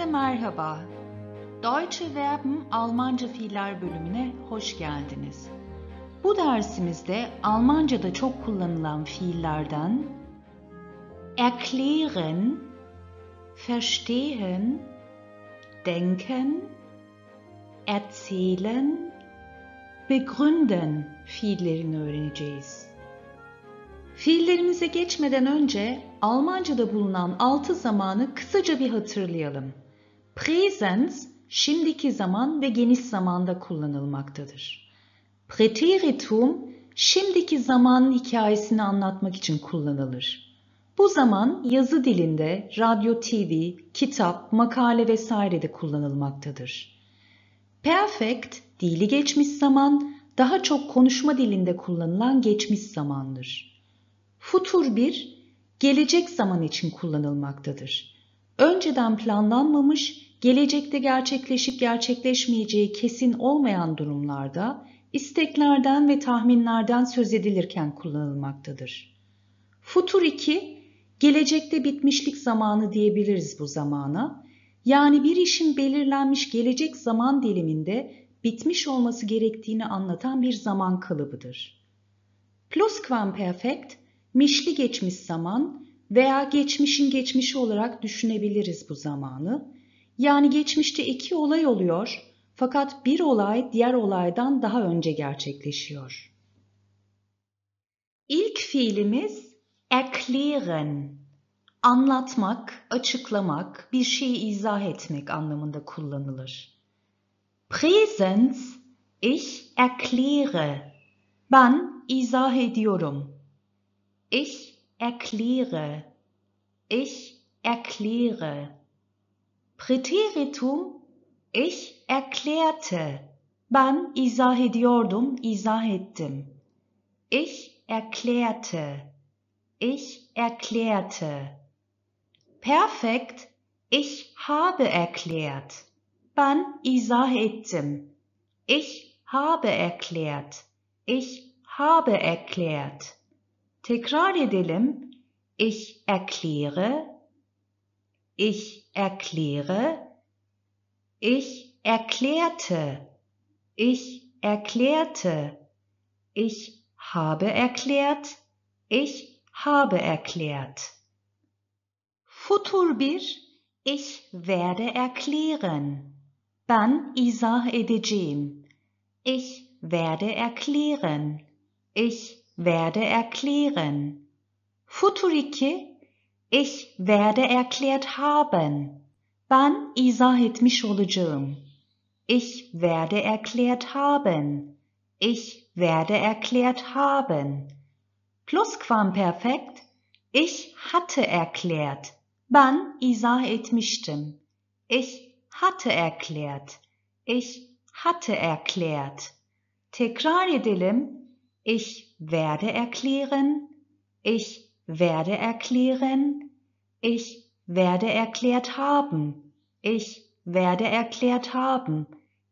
Hepinize merhaba. Deutsche Verben Almanca fiiller bölümüne hoş geldiniz. Bu dersimizde Almanca'da çok kullanılan fiillerden erklären, verstehen, denken, erzählen, begründen fiillerini öğreneceğiz. Fiillerimize geçmeden önce Almanca'da bulunan altı zamanı kısaca bir hatırlayalım. Präsens şimdiki zaman ve geniş zamanda kullanılmaktadır. Preteritum şimdiki zamanın hikayesini anlatmak için kullanılır. Bu zaman yazı dilinde radyo, TV, kitap, makale vesairede kullanılmaktadır. Perfect dili geçmiş zaman daha çok konuşma dilinde kullanılan geçmiş zamandır. Futur 1 gelecek zaman için kullanılmaktadır önceden planlanmamış, gelecekte gerçekleşip gerçekleşmeyeceği kesin olmayan durumlarda isteklerden ve tahminlerden söz edilirken kullanılmaktadır. Futur 2, gelecekte bitmişlik zamanı diyebiliriz bu zamana. Yani bir işin belirlenmiş gelecek zaman diliminde bitmiş olması gerektiğini anlatan bir zaman kalıbıdır. Plusquamperfekt, mişli geçmiş zaman, veya geçmişin geçmişi olarak düşünebiliriz bu zamanı. Yani geçmişte iki olay oluyor fakat bir olay diğer olaydan daha önce gerçekleşiyor. İlk fiilimiz erklären. Anlatmak, açıklamak, bir şeyi izah etmek anlamında kullanılır. Präsens ich erkläre. Ben izah ediyorum. Ich erkläre. Ich erkläre. Präteritum ich erklärte. Ban isahidiordum ediyordum, Ich erklärte. Ich erklärte. Perfekt. Ich habe erklärt. Ben izah ettim. Ich habe erklärt. Ich habe erklärt. Tekrar edelim. Ich erkläre, ich erkläre, ich erklärte, ich erklärte, ich habe erklärt, ich habe erklärt. Futur bir, ich werde erklären. Ben izah edeceğim. Ich werde erklären. Ich werde erklären. Futuriki ich werde erklärt haben. Ben izah etmiş olacağım. Ich werde erklärt haben. Ich werde erklärt haben. Plusquamperfekt. Ich hatte erklärt. Ben izah etmiştim. Ich hatte erklärt. Ich hatte erklärt. Tekrar edelim. Ich werde erklären. Ich werde erklären. Ich werde erklärt haben. Ich werde erklärt haben.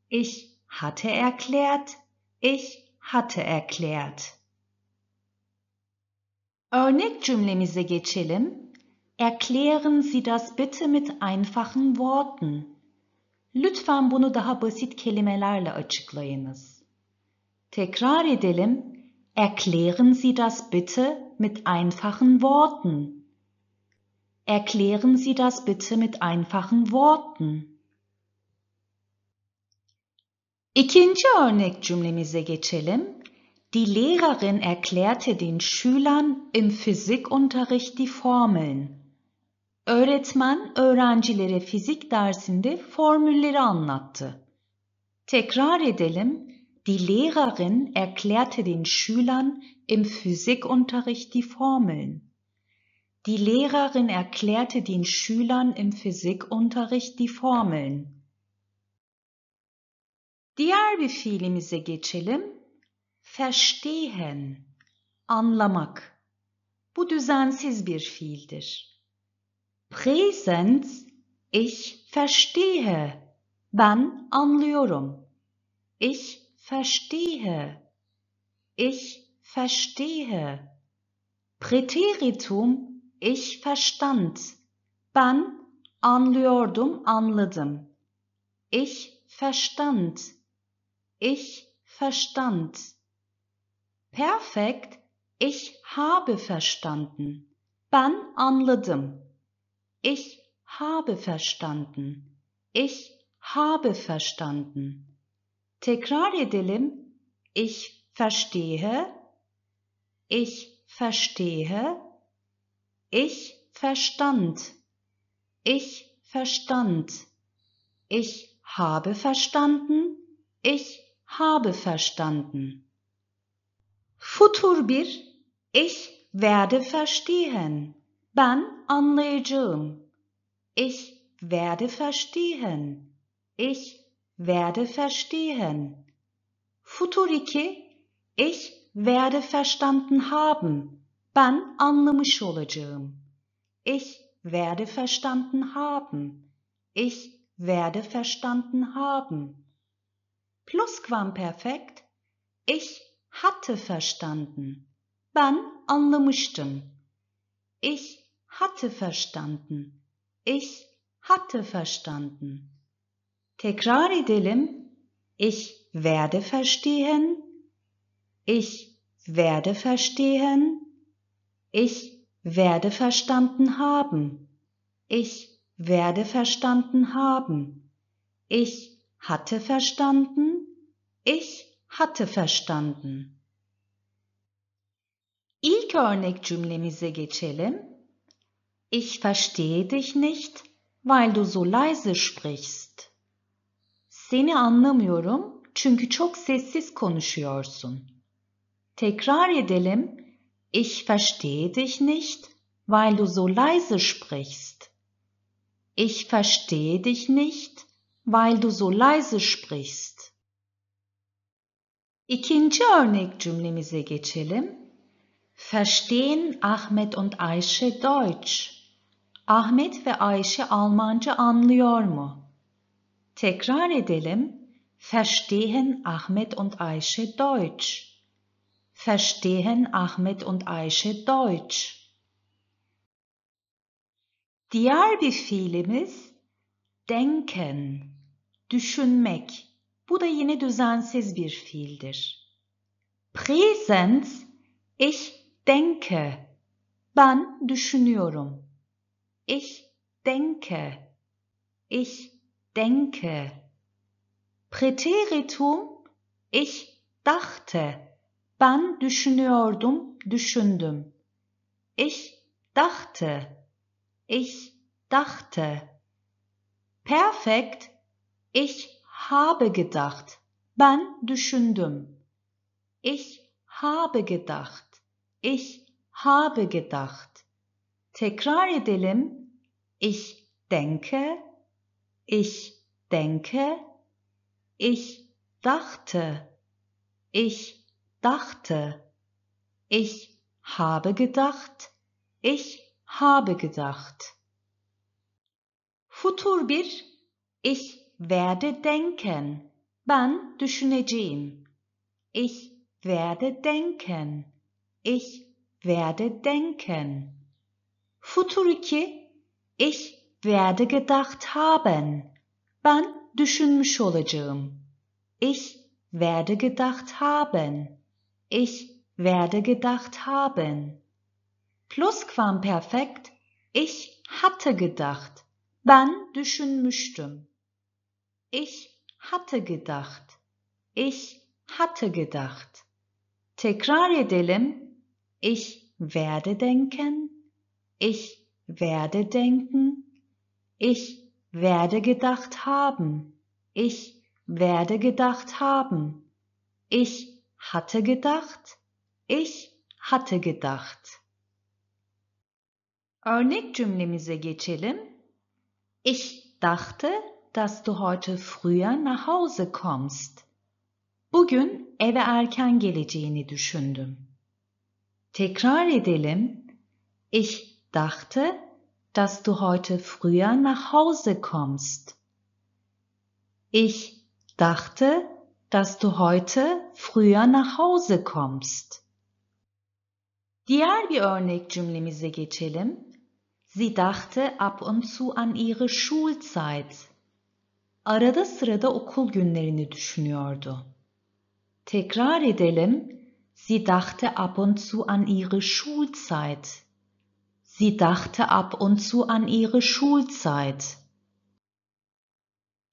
Ich hatte erklärt. Ich hatte erklärt. Örnek cümlemize geçelim. Erklären Sie das bitte mit einfachen Worten. Lütfen bunu daha basit kelimelerle açıklayınız. Tekrar edelim. Erklären Sie das bitte mit einfachen Worten. Erklären Sie das bitte mit einfachen Worten. İkinci örnek cümlemize geçelim. Die Lehrerin erklärte den Schülern im Physikunterricht die Formeln. Öğretmen öğrencilere fizik dersinde formülleri anlattı. Tekrar edelim. Die Lehrerin erklärte den Schülern im Physikunterricht die Formeln. Die Lehrerin erklärte den Schülern im Physikunterricht die Formeln. Diğer bir fiilimize geçelim. Verstehen, anlamak. Bu düzensiz bir fiildir. Präsens, ich verstehe, ben anlıyorum. Ich verstehe verstehe. Ich verstehe. Präteritum ich verstand. Ben anlıyordum, anladım. Ich verstand. Ich verstand. Perfekt. Ich habe verstanden. Ben anladım. Ich habe verstanden. Ich habe verstanden. Tekrar edelim. Ich verstehe. Ich verstehe. Ich verstand. Ich verstand. Ich habe verstanden. Ich habe verstanden. Futur bir. Ich werde verstehen. Ben anlayacağım. Ich werde verstehen. Ich werde verstehen. Futuriki ich werde verstanden haben. Ben anlamış olacağım. Ich werde verstanden haben. Ich werde verstanden haben. Plusquamperfekt. Ich hatte verstanden. Ben anlamıştım. Ich hatte verstanden. Ich hatte verstanden. Tekrar edelim. Ich werde verstehen. Ich werde verstehen. Ich werde verstanden haben. Ich werde verstanden haben. Ich hatte verstanden. Ich hatte verstanden. İlk örnek cümlemize geçelim. Ich verstehe dich nicht, weil du so leise sprichst. Seni anlamıyorum çünkü çok sessiz konuşuyorsun. Tekrar edelim. Ich verstehe dich nicht, weil du so leise sprichst. Ich verstehe dich nicht, weil du so leise sprichst. İkinci örnek cümlemize geçelim. Verstehen Ahmet und Ayşe Deutsch? Ahmet ve Ayşe Almanca anlıyor mu? Tekrar edelim. Verstehen Ahmet und Ayşe Deutsch? Verstehen Ahmet und Ayşe Deutsch? Diğer bir fiilimiz denken, düşünmek. Bu da yine düzensiz bir fiildir. Präsens ich denke. Ben düşünüyorum. Ich denke. Ich denke. Präteritum ich dachte. Ben düşünüyordum, düşündüm. Ich dachte. Ich dachte. Perfekt. Ich habe gedacht. Ben düşündüm. Ich habe gedacht. Ich habe gedacht. Tekrar edelim. Ich denke. Ich denke, ich dachte, ich dachte, ich habe gedacht, ich habe gedacht. Futur bir, ich werde denken, ben düşüneceğim. Ich werde denken, ich werde denken. Futur 2, ich werde gedacht haben. Ben düşünmüş olacağım. Ich werde gedacht haben. Ich werde gedacht haben. Plusquamperfekt. Ich hatte gedacht. Ben düşünmüştüm. Ich hatte gedacht. Ich hatte gedacht. Tekrar edelim. Ich werde denken. Ich werde denken. Ich werde gedacht haben. Ich werde gedacht haben. Ich hatte gedacht. Ich hatte gedacht. Örnek cümlemize geçelim. Ich dachte, dass du heute früher nach Hause kommst. Bugün eve erken geleceğini düşündüm. Tekrar edelim. Ich dachte, dass du heute früher nach Hause kommst. Ich dachte, dass du heute früher nach Hause kommst. Diğer bir örnek cümlemize geçelim. Sie dachte ab und zu an ihre Schulzeit. Arada sırada okul günlerini düşünüyordu. Tekrar edelim. Sie dachte ab und zu an ihre Schulzeit. Sie dachte ab und zu an ihre Schulzeit.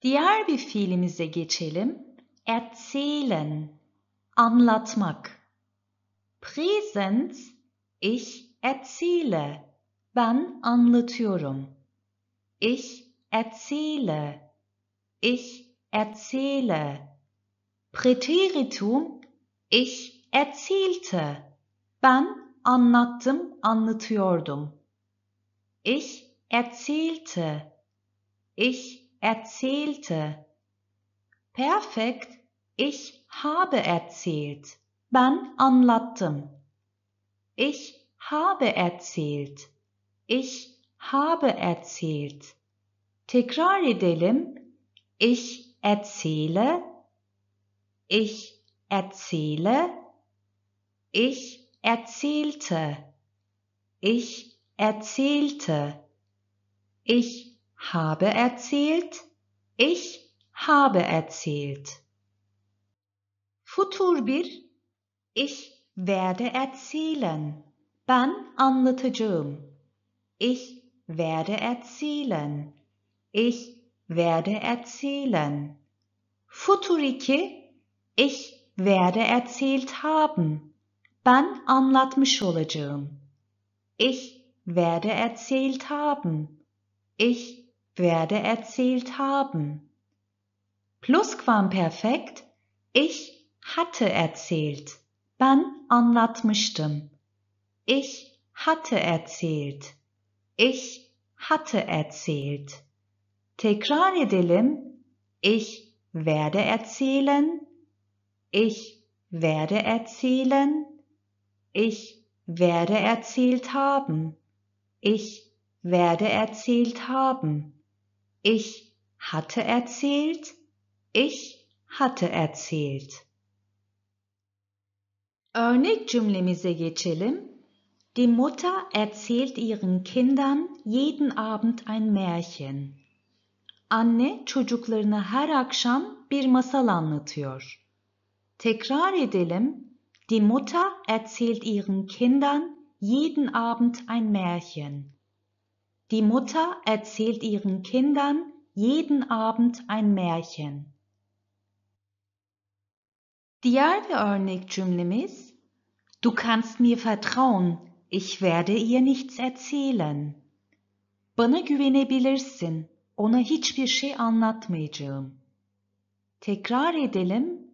Diğer bir fiilimize geçelim. Erzählen. Anlatmak. Präsens. Ich erzähle. Ben anlatıyorum. Ich erzähle. Ich erzähle. Präteritum. Ich erzählte. Ben anlattım, anlatıyordum. Ich erzählte. Ich erzählte. Perfekt. Ich habe erzählt. Ben anlattım. Ich habe erzählt. Ich habe erzählt. Tekrar edelim. Ich erzähle. Ich erzähle. Ich erzählte, ich erzählte, ich habe erzählt, ich habe erzählt. Futur bir, ich werde erzählen, ben anlatacağım. Ich werde erzählen, ich werde erzählen. Futur iki, ich werde erzählt haben, Ben anlatmış olacağım. Ich werde erzählt haben. Ich werde erzählt haben. Plusquamperfekt. Ich hatte erzählt. Ben anlatmıştım. Ich hatte erzählt. Ich hatte erzählt. Tekrar edelim. Ich werde erzählen. Ich werde erzählen. Ich werde erzählt haben. Ich werde erzählt haben. Ich hatte erzählt. Ich hatte erzählt. Örnek cümlemize geçelim. Die Mutter erzählt ihren Kindern jeden Abend ein Märchen. Anne çocuklarına her akşam bir masal anlatıyor. Tekrar edelim. Die Mutter erzählt ihren Kindern jeden Abend ein Märchen. Die Mutter erzählt ihren Kindern jeden Abend ein Märchen. Diğer bir örnek Du kannst mir vertrauen, ich werde ihr nichts erzählen. Bana güvenebilirsin, ona hiçbir şey anlatmayacağım. Tekrar edelim.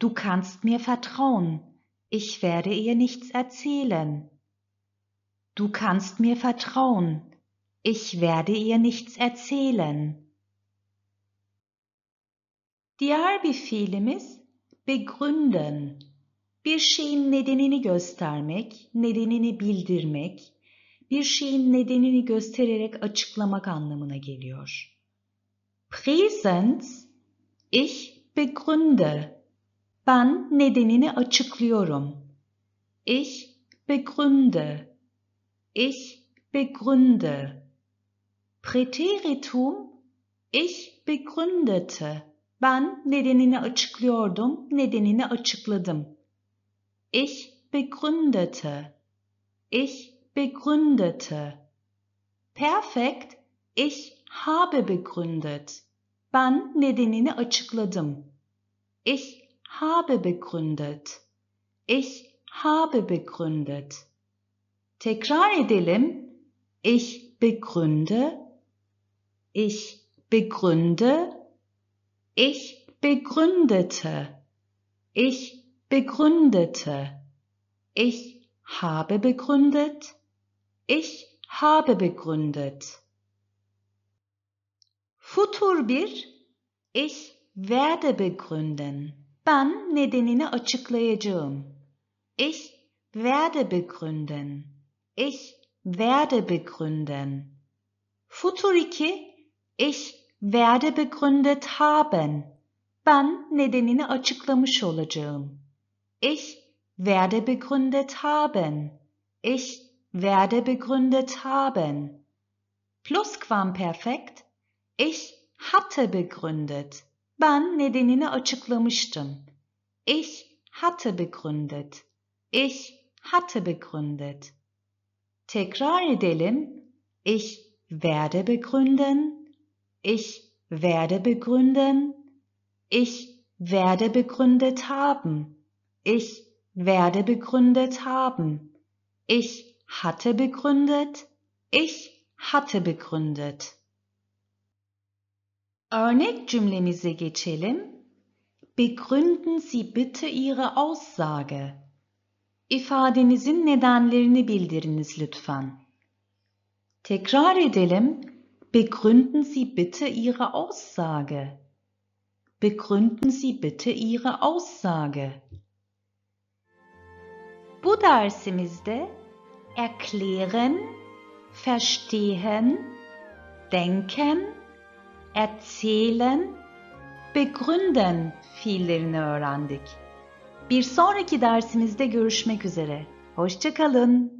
Du kannst mir vertrauen, ich werde ihr nichts erzählen. Du kannst mir vertrauen, ich werde ihr nichts erzählen. Die Arbefehle mis begründen. Bir şeyin nedenini göstermek, nedenini bildirmek, bir şeyin nedenini göstererek açıklamak anlamına geliyor. Präsens, ich begründe Ben nedenini açıklıyorum. Ich begründe. Ich begründe. Präteritum ich begründete. Ben nedenini açıklıyordum, nedenini açıkladım. Ich begründete. Ich begründete. Perfekt, ich habe begründet. Ben nedenini açıkladım. Ich habe begründet. Ich habe begründet. Tekrar edelim. Ich begründe. Ich begründe. Ich begründete. Ich begründete. Ich habe begründet. Ich habe begründet. Futur 1 Ich werde begründen. Ben nedenini açıklayacağım. Ich werde begründen. Ich werde begründen. Futur 2 Ich werde begründet haben. Ben nedenini açıklamış olacağım. Ich werde begründet haben. Ich werde begründet haben. Plusquamperfekt. Ich hatte begründet. Ben nedenini açıklamıştım. Ich hatte begründet. Ich hatte begründet. Tekrar edelim. Ich werde begründen. Ich werde begründen. Ich werde begründet haben. Ich werde begründet haben. Ich hatte begründet. Ich hatte begründet. Örnek cümlemize geçelim. Begründen Sie bitte Ihre Aussage. İfadenizin nedenlerini bildiriniz lütfen. Tekrar edelim. Begründen Sie bitte Ihre Aussage. Begründen Sie bitte Ihre Aussage. Bu dersimizde erklären, verstehen, denken erzählen, begründen fiillerini öğrendik. Bir sonraki dersimizde görüşmek üzere. Hoşçakalın.